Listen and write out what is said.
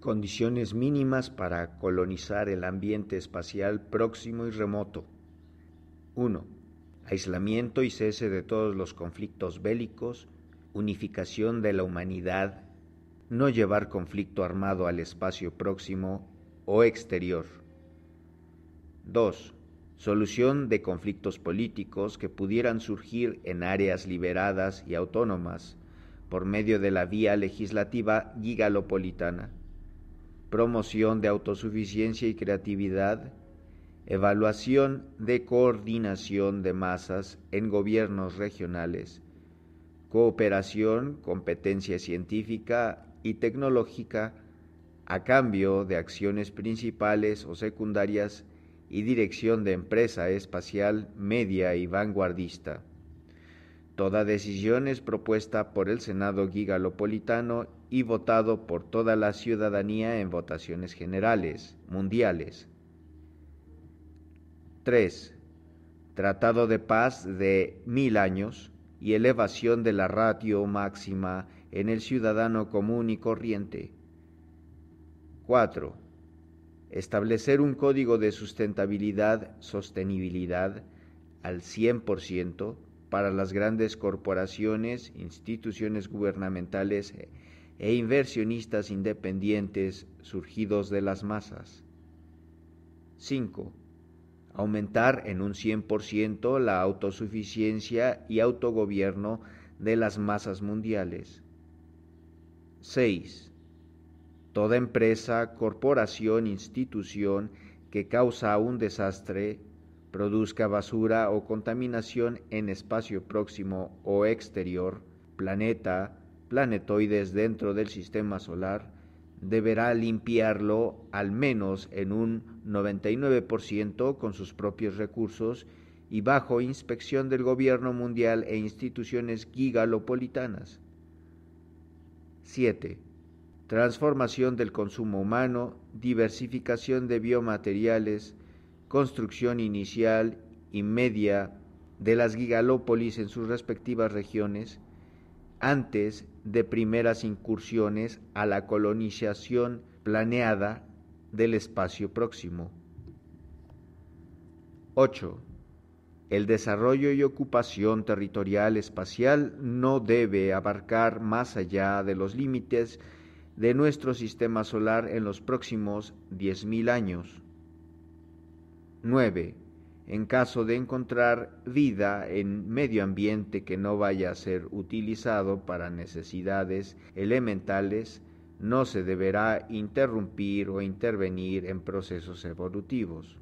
condiciones mínimas para colonizar el ambiente espacial próximo y remoto. 1. Aislamiento y cese de todos los conflictos bélicos, unificación de la humanidad, no llevar conflicto armado al espacio próximo o exterior. 2. Solución de conflictos políticos que pudieran surgir en áreas liberadas y autónomas por medio de la vía legislativa gigalopolitana promoción de autosuficiencia y creatividad, evaluación de coordinación de masas en gobiernos regionales, cooperación, competencia científica y tecnológica a cambio de acciones principales o secundarias y dirección de empresa espacial media y vanguardista. Toda decisión es propuesta por el Senado Gigalopolitano y votado por toda la ciudadanía en votaciones generales, mundiales. 3. Tratado de paz de mil años y elevación de la ratio máxima en el ciudadano común y corriente. 4. Establecer un código de sustentabilidad, sostenibilidad al 100% para las grandes corporaciones, instituciones gubernamentales eh, e inversionistas independientes surgidos de las masas. 5. Aumentar en un 100% la autosuficiencia y autogobierno de las masas mundiales. 6. Toda empresa, corporación, institución que causa un desastre produzca basura o contaminación en espacio próximo o exterior, planeta, planetoides dentro del sistema solar, deberá limpiarlo al menos en un 99% con sus propios recursos y bajo inspección del gobierno mundial e instituciones gigalopolitanas. 7. Transformación del consumo humano, diversificación de biomateriales, construcción inicial y media de las gigalópolis en sus respectivas regiones antes de primeras incursiones a la colonización planeada del espacio próximo. 8. El desarrollo y ocupación territorial espacial no debe abarcar más allá de los límites de nuestro sistema solar en los próximos 10.000 años. 9. En caso de encontrar vida en medio ambiente que no vaya a ser utilizado para necesidades elementales, no se deberá interrumpir o intervenir en procesos evolutivos.